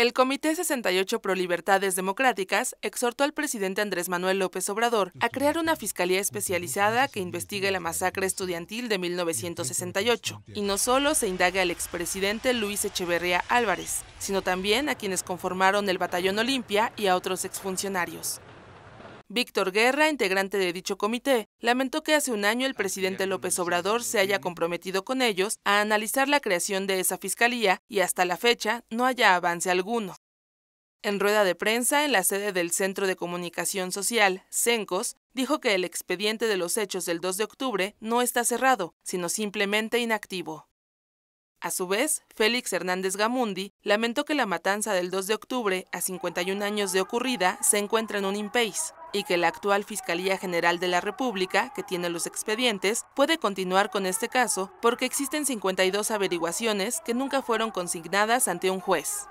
El Comité 68 Pro Libertades Democráticas exhortó al presidente Andrés Manuel López Obrador a crear una fiscalía especializada que investigue la masacre estudiantil de 1968 y no solo se indague al expresidente Luis Echeverría Álvarez, sino también a quienes conformaron el Batallón Olimpia y a otros exfuncionarios. Víctor Guerra, integrante de dicho comité, lamentó que hace un año el presidente López Obrador se haya comprometido con ellos a analizar la creación de esa fiscalía y hasta la fecha no haya avance alguno. En rueda de prensa en la sede del Centro de Comunicación Social, CENCOS, dijo que el expediente de los hechos del 2 de octubre no está cerrado, sino simplemente inactivo. A su vez, Félix Hernández Gamundi lamentó que la matanza del 2 de octubre, a 51 años de ocurrida, se encuentra en un impase y que la actual Fiscalía General de la República, que tiene los expedientes, puede continuar con este caso porque existen 52 averiguaciones que nunca fueron consignadas ante un juez.